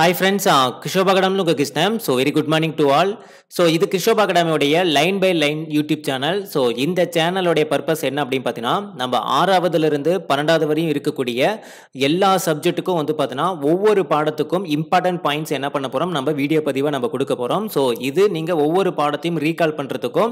hi friends கிஷோப் அகடாமில் உங்கள் கிருஷ்ணம் so very good morning to all so இது கிஷோப் அகடாமியோடைய line by line YouTube channel so இந்த சேனலோடைய பர்பஸ் என்ன அப்படின்னு பார்த்தீங்கன்னா நம்ம ஆறாவதுலேருந்து பன்னெண்டாவது வரையும் இருக்கக்கூடிய எல்லா சப்ஜெக்ட்டுக்கும் வந்து பார்த்தீங்கன்னா ஒவ்வொரு பாடத்துக்கும் இம்பார்ட்டன்ட் பாயிண்ட்ஸ் என்ன பண்ண போகிறோம் நம்ம வீடியோ பதிவை நம்ம கொடுக்க போகிறோம் ஸோ இது நீங்கள் ஒவ்வொரு பாடத்தையும் ரீகால் பண்ணுறதுக்கும்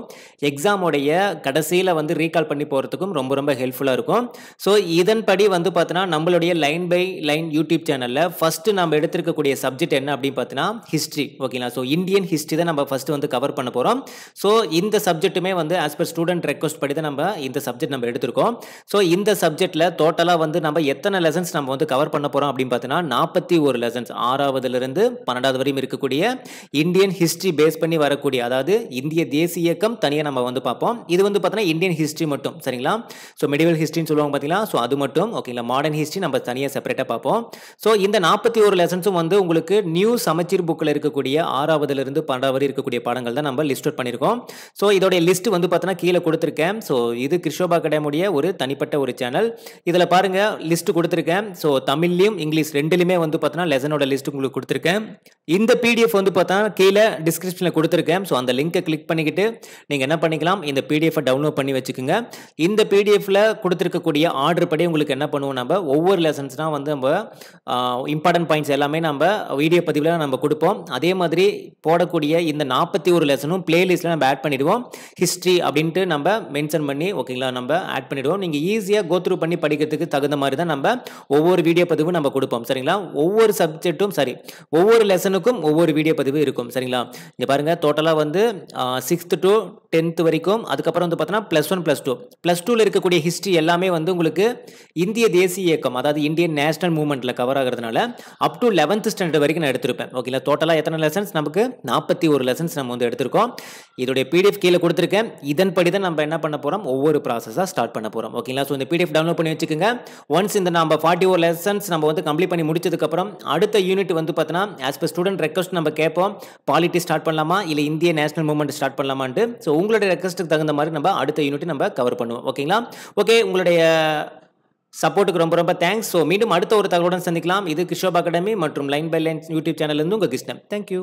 எக்ஸாமுடைய கடைசியில் வந்து ரீகால் பண்ணி போகிறதுக்கும் ரொம்ப ரொம்ப ஹெல்ப்ஃபுல்லாக இருக்கும் ஸோ இதன்படி வந்து பார்த்தீங்கன்னா நம்மளுடைய லைன் பை லைன் யூடியூப் சேனலில் ஃபஸ்ட்டு நம்ம எடுத்துருக்கக்கூடிய சப்ஜெக்ட் என்ன அப்படின்னு பார்த்தீங்கன்னா ஹிஸ்ட்ரி ஓகேங்களா ஸோ இந்தியன் ஹிஸ்ட்ரி தான் நம்ம ஃபஸ்ட்டு வந்து கவர் பண்ண போகிறோம் ஸோ இந்த சப்ஜெக்ட்டுமே வந்து ஆஸ் பர் ஸ்டூடெண்ட் ரெக்வஸ்ட் படி தான் நம்ம இந்த சப்ஜெக்ட் நம்ம எடுத்திருக்கோம் ஸோ இந்த சப்ஜெக்ட்டில் டோட்டலாக வந்து நம்ம எத்தனை லெசன்ஸ் நம்ம வந்து கவர் பண்ண போகிறோம் அப்படின்னு பார்த்தீங்கன்னா நாற்பத்தி ஒரு லெசன்ஸ் ஆறாவதுலேருந்து பன்னெண்டாவது வரையும் இருக்கக்கூடிய இந்தியன் ஹிஸ்ட்ரி பேஸ் பண்ணி வரக்கூடிய அதாவது இந்திய தேசிய இயக்கம் தனியாக நம்ம வந்து பார்ப்போம் இது வந்து பார்த்தீங்கன்னா இந்தியன் ஹிஸ்ட்ரி மட்டும் சரிங்களா ஸோ மெடிவல் ஹிஸ்ட்ரின்னு சொல்லுவாங்க பார்த்தீங்களா ஸோ அது மட்டும் ஓகேங்களா மாடர்ன் ஹிஸ்ட்ரி நம்ம தனியாக செப்பரேட்டாக பார்ப்போம் ஸோ இந்த நாற்பத்தி ஒரு லெசன்ஸும் வந்து உங்களுக்கு நியூ சமச்சீர் புக்கில் இருக்கக்கூடிய ஆறாவதுலேருந்து பன்னெண்டாவது வரை இருக்கக்கூடிய பாடங்கள் தான் நம்ம லிஸ்ட் அவுட் பண்ணியிருக்கோம் ஸோ இதோடைய லிஸ்ட் வந்து பார்த்தோன்னா கீழே கொடுத்துருக்கேன் ஸோ இது கிருஷ்ணோபா அகாடமியுடைய ஒரு தனிப்பட்ட ஒரு சேனல் இதில் பாருங்கள் லிஸ்ட் கொடுத்துருக்கேன் ஸோ தமிழ்லையும் இங்கிலீஷ் ரெண்டுலையுமே வந்து பார்த்தோன்னா லெசனோட லிஸ்ட் உங்களுக்கு கொடுத்துருக்கேன் இந்த பிடிஎஃப் வந்து பார்த்தா கீழே டிஸ்கிரிப்ஷனில் கொடுத்துருக்கேன் ஸோ அந்த லிங்கை கிளிக் பண்ணிக்கிட்டு நீங்கள் என்ன பண்ணிக்கலாம் இந்த பிடிஎஃப் டவுன்லோட் பண்ணி வச்சுக்கோங்க இந்த பிடிஎஃப்ல கொடுத்துருக்கக்கூடிய ஆர்டர் படி உங்களுக்கு என்ன பண்ணுவோம் நம்ம ஒவ்வொரு லெசன்ஸ்னால் வந்து நம்ம இம்பார்ட்டன்ட் பாயிண்ட்ஸ் எல்லாமே நம்ம வீடியோ பதிவில் நம்ம கொடுப்போம் அதே மாதிரி போடக்கூடிய இந்த நாற்பத்தி ஒரு லெசனும் பிளேலிஸ்ட்டில் நம்ம ஆட் பண்ணிவிடுவோம் ஹிஸ்ட்ரி அப்படின்ட்டு நம்ம மென்ஷன் பண்ணி ஓகேங்களா நம்ம ஆட் பண்ணிவிடுவோம் நீங்கள் ஈஸியாக கோத்ரூ பண்ணி படிக்கிறதுக்கு தகுந்த மாதிரி தான் நம்ம ஒவ்வொரு வீடியோ பதிவும் நம்ம கொடுப்போம் சரிங்களா ஒவ்வொரு சப்ஜெக்ட்டும் சரி ஒவ்வொரு லெசனுக்கும் ஒவ்வொரு வீடியோ பதிவு இருக்கும் சரிங்களா இங்கே பாருங்கள் டோட்டலாக வந்து சிக்ஸ்த் டு டென்த்து வரைக்கும் அதுக்கப்புறம் வந்து பார்த்தோன்னா plus one plus two plus டூவில் இருக்கக்கூடிய ஹிஸ்ட்ரி எல்லாமே வந்து உங்களுக்கு இந்திய தேசிய இயக்கம் அதாவது இந்தியன் நேஷனல் மூவ்மெண்ட்டில் கவர் ஆகிறதுனால அப் டு லெவன்த்து ஸ்டாண்டர்ட் வரைக்கும் நான் எடுத்திருப்பேன் ஓகேங்களா டோட்டலாக எத்தனை லெசன்ஸ் நமக்கு நாற்பத்தி ஒரு லெசன்ஸ் நம்ம வந்து எடுத்திருக்கோம் இதோடைய பிடிஎஃப் கீழே கொடுத்துருக்கேன் இதன்படி தான் நம்ம என்ன பண்ண போகிறோம் ஒவ்வொரு ப்ராசஸாக ஸ்டார்ட் பண்ண போகிறோம் ஓகேங்களா ஸோ இந்த பிடிஎஃப் டவுன்லோட் பண்ணி வச்சுக்கோங்க ஒன்ஸ் இந்த நம்ம ஃபார்ட்டி ஒரு லெசன்ஸ் நம்ம வந்து கம்ப்ளீட் பண்ணி முடிச்சதுக்கப்புறம் அடுத்த யூனிட் வந்து பார்த்தோன்னா ஆஸ் பர் ஸ்டூடெண்ட் ரெக்வஸ்ட் நம்ம கேட்போம் பாலிட்டி ஸ்டார்ட் பண்ணலாமா இல்லை இந்திய நேஷனல் மூவ்மெண்ட் ஸ்டார்ட் பண்ணலாமான்ட்டு ஸோ உங்களுடைய ரெக்வஸ்ட்டுக்கு தகுந்த மாதிரி நம்ம அடுத்த யூனிட் நம்ம கவர் பண்ணுவோம் ஓகேங்களா ஓகே உங்களுடைய சப்போர்ட்டுக்கு ரொம்ப ரொம்ப தேங்க்ஸ் ஸோ மீண்டும் அடுத்த ஒரு தகவலுடன் சந்திக்கலாம் இது கிஷோப் அகாடமி மற்றும் line by line YouTube channel இருந்து உங்கள் கிருஷ்ணன் தேங்க்யூ